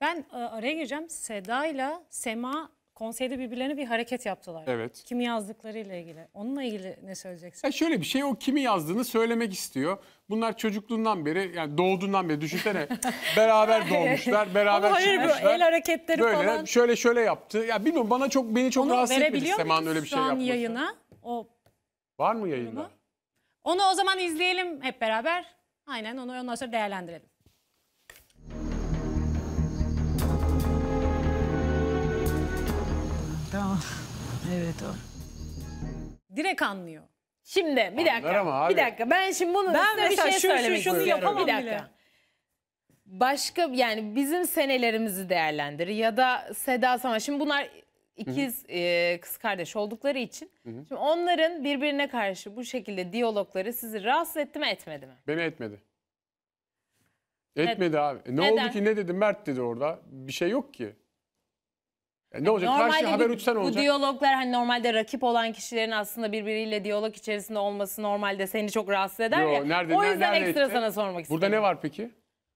Ben e, araya gireceğim. Seda ile Sema konseyde birbirlerine bir hareket yaptılar. Evet. Kimi yazdıklarıyla ilgili. Onunla ilgili ne söyleyeceksin? Ya şöyle bir şey o kimi yazdığını söylemek istiyor. Bunlar çocukluğundan beri yani doğduğundan beri düşünsene beraber doğmuşlar, beraber Ama hayır, çıkmışlar. Hayır el hareketleri böyle, falan. Şöyle şöyle yaptı. Ya bilmiyorum bana çok beni çok Onu rahatsız etmedi Sema'nın öyle bir şey yapması. yayına o Var mı yayında? Onu o zaman izleyelim hep beraber. Aynen onu ondan sonra değerlendirelim. Evet o. Direkt anlıyor. Şimdi bir Anlar dakika. ama abi. Bir dakika. Ben şimdi bunu Ben size bir şey şu- şu- şunu yapamam bir dakika. bile. Başka yani bizim senelerimizi değerlendir ya da Seda Saman. Şimdi bunlar ikiz e, kız kardeş oldukları için şimdi onların birbirine karşı bu şekilde diyalogları sizi rahatsız etti mi etmedi mi? Beni etmedi. Etmedi abi. E, ne Neden? oldu ki ne dedi Mert dedi orada. Bir şey yok ki. Yani e, ne olacak? Normalde Her haber uçtan olacak. Bu diyaloglar hani normalde rakip olan kişilerin aslında birbiriyle diyalog içerisinde olması normalde seni çok rahatsız eder Yo, ya. Nerede, o yüzden nerede ekstra etti? sana sormak istedim. Burada ne var peki?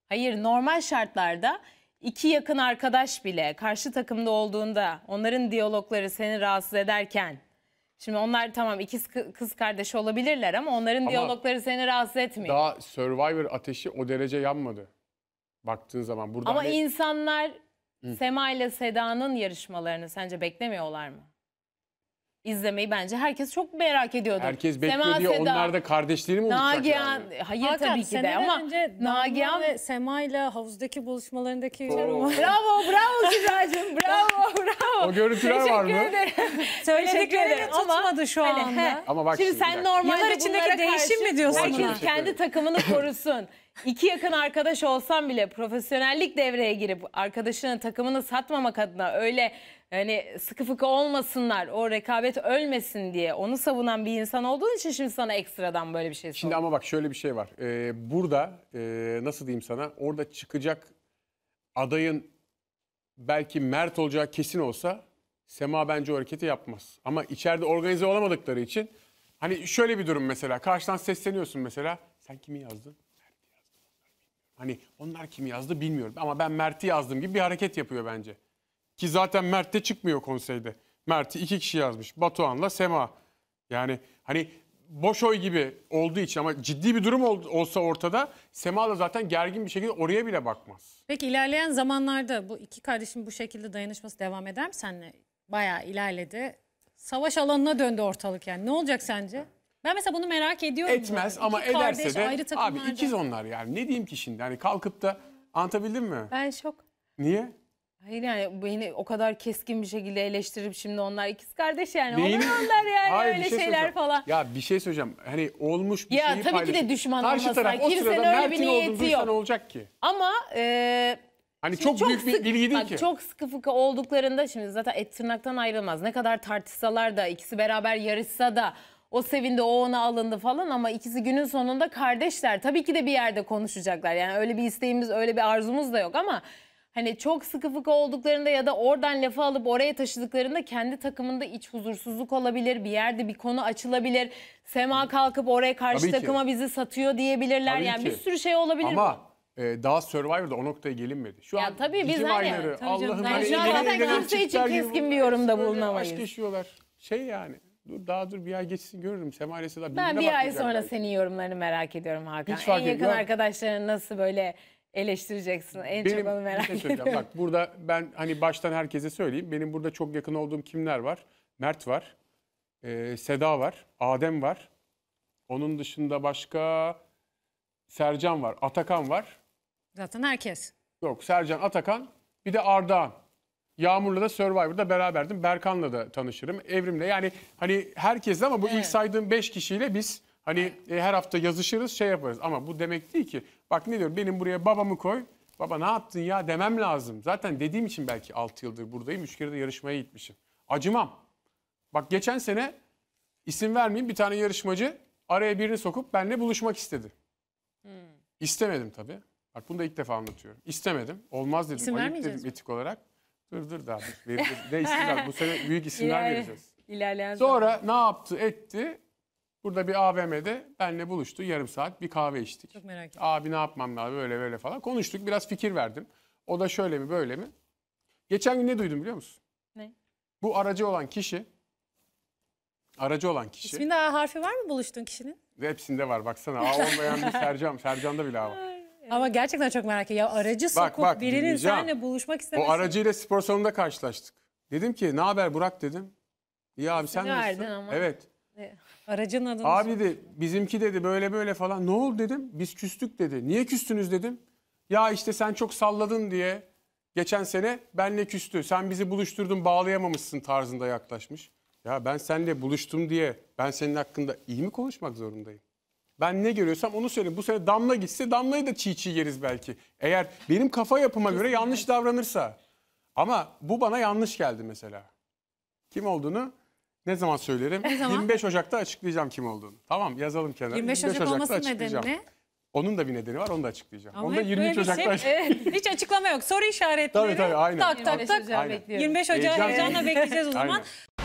Hayır normal şartlarda iki yakın arkadaş bile karşı takımda olduğunda onların diyalogları seni rahatsız ederken Şimdi onlar tamam ikiz kız kardeş olabilirler ama onların ama diyalogları seni rahatsız etmiyor. Daha Survivor ateşi o derece yanmadı. Baktığın zaman burada Ama hani... insanlar Sema ile Seda'nın yarışmalarını sence beklemiyorlar mı? İzlemeyi bence herkes çok merak ediyordu. Herkes bekliyor Onlar da kardeşleri mi olacak? Nagihan, yani? hayır Hakan, tabii ki de ama Nagihan ve Sema ile havuzdaki buluşmalarındaki bravo bravo bravo Sibel'cim bravo bravo. O görüntüler Teşekkür var mı? Söyledikleri tutmadı şu hani, anda. Ama bak şimdi, şimdi sen normalde Yıllar içindeki değişim mi diyorsun? Herkes şey kendi takımını korusun. İki yakın arkadaş olsam bile profesyonellik devreye girip arkadaşının takımını satmamak adına öyle yani sıkı fıkı olmasınlar, o rekabet ölmesin diye onu savunan bir insan olduğun için şimdi sana ekstradan böyle bir şey sordum. Şimdi ama bak şöyle bir şey var. Ee, burada e, nasıl diyeyim sana orada çıkacak adayın belki Mert olacağı kesin olsa Sema bence o hareketi yapmaz. Ama içeride organize olamadıkları için hani şöyle bir durum mesela karşıdan sesleniyorsun mesela sen kimi yazdın? Hani onlar kim yazdı bilmiyorum ama ben Mert'i yazdım gibi bir hareket yapıyor bence. Ki zaten Mert de çıkmıyor konseyde. Mert'i iki kişi yazmış. Batuhan'la Sema. Yani hani boş oy gibi olduğu için ama ciddi bir durum olsa ortada Sema da zaten gergin bir şekilde oraya bile bakmaz. Peki ilerleyen zamanlarda bu iki kardeşin bu şekilde dayanışması devam eder mi senle? Bayağı ilerledi. Savaş alanına döndü ortalık yani. Ne olacak sence? Ben mesela bunu merak ediyorum. Etmez yani. ama iki ederse kardeş, de ayrı abi ikiz onlar yani. Ne diyeyim ki şimdi? Hani kalkıp da anlatabildim mi? Ben şok. Niye? Hayır yani beni o kadar keskin bir şekilde eleştirip şimdi onlar ikiz kardeş yani. Neyini- Onlar yani Hayır, öyle şey şeyler söyleyeceğim. falan. Ya bir şey söyleyeceğim. Hani olmuş bir Ya şeyi tabii ki de paylaşın. düşman Karşı olmasına, taraf o kimsenin sırada öyle bir niyeti yok. ne olacak ki? Ama e, Hani Şimdi çok, büyük bir sık- bilgi değil bak, ki. Çok sıkı fıkı olduklarında şimdi zaten et tırnaktan ayrılmaz. Ne kadar tartışsalar da ikisi beraber yarışsa da o sevindi, o ona alındı falan ama ikisi günün sonunda kardeşler. Tabii ki de bir yerde konuşacaklar. Yani öyle bir isteğimiz, öyle bir arzumuz da yok ama hani çok sıkı fıkı olduklarında ya da oradan lafı alıp oraya taşıdıklarında kendi takımında iç huzursuzluk olabilir. Bir yerde bir konu açılabilir. Sema kalkıp oraya karşı Tabii ki. takıma bizi satıyor diyebilirler. Tabii yani ki. bir sürü şey olabilir. Ama e, daha Survivor'da o noktaya gelinmedi. Şu Ya an tabii biz hani- Allah'ım Tabii canım, şu an zaten kimse için keskin bir yorumda Böyle bulunamayız. Aşk yaşıyorlar. Şey yani. Dur daha dur bir ay geçsin görürüm. Semaresi daha Ben bir ay sonra belki. senin yorumlarını merak ediyorum Hakan. Hiç en yakın arkadaşlarını nasıl böyle eleştireceksin? En benim, çok onu merak şey ediyorum. Bak burada ben hani baştan herkese söyleyeyim. Benim burada çok yakın olduğum kimler var? Mert var. E, Seda var. Adem var. Onun dışında başka Sercan var. Atakan var. Zaten herkes. Yok Sercan Atakan bir de Ardahan. Yağmur'la da Survivor'da beraberdim. Berkan'la da tanışırım. Evrim'le yani hani herkesle ama bu Evet. ilk saydığım 5 kişiyle biz hani e, her hafta yazışırız şey yaparız. Ama bu demek değil ki bak ne diyorum benim buraya babamı koy. Baba ne yaptın ya demem lazım. Zaten dediğim için belki 6 yıldır buradayım. 3 kere de yarışmaya gitmişim. Acımam. Bak geçen sene isim vermeyeyim bir tane yarışmacı araya birini sokup benimle buluşmak istedi. Hmm. İstemedim tabii. Bak bunu da ilk defa anlatıyorum. İstemedim. Olmaz dedim. İsim Ayıp vermeyeceğiz dedim mi? etik olarak. Dur dur daha. Bir, ne isimler? Bu sene büyük isimler İlerle, vereceğiz. İlerleyen Sonra zaman. ne yaptı etti? Burada bir AVM'de benle buluştu. Yarım saat bir kahve içtik. Çok merak ettim. Abi ne yapmam lazım böyle böyle falan. Konuştuk biraz fikir verdim. O da şöyle mi böyle mi? Geçen gün ne duydum biliyor musun? Ne? Bu aracı olan kişi aracı olan kişi. İsminde A harfi var mı buluştuğun kişinin? Hepsinde var baksana. A olmayan bir Sercan. Sercan'da bile A var. Ama gerçekten çok merak ediyorum. Ya aracı sokup bak, birinin diyeceğim. seninle buluşmak istemesi. O aracıyla spor salonunda karşılaştık. Dedim ki ne haber Burak dedim. İyi abi sen nasılsın? Evet. E, aracın adını Abi dedi bizimki dedi böyle böyle falan. Ne oldu dedim. Biz küstük dedi. Niye küstünüz dedim. Ya işte sen çok salladın diye geçen sene benle küstü. Sen bizi buluşturdun bağlayamamışsın tarzında yaklaşmış. Ya ben seninle buluştum diye ben senin hakkında iyi mi konuşmak zorundayım? Ben ne görüyorsam onu söyleyeyim. Bu sene Damla gitse Damla'yı da çiğ çiğ yeriz belki. Eğer benim kafa yapıma göre yanlış davranırsa. Ama bu bana yanlış geldi mesela. Kim olduğunu ne zaman söylerim? Ne zaman? 25 Ocak'ta açıklayacağım kim olduğunu. Tamam yazalım kenara. 25, Ocak olmasının açıklayacağım. nedeni ne? Onun da bir nedeni var onu da açıklayacağım. Ama onu 23 Ocak'ta şey- açıklayacağım. hiç açıklama yok. Soru işaretleri. Tabii, tabii, aynen. Tak tak tak. 25 Ocak'ta heyecanla bekleyeceğiz o zaman. Aynen.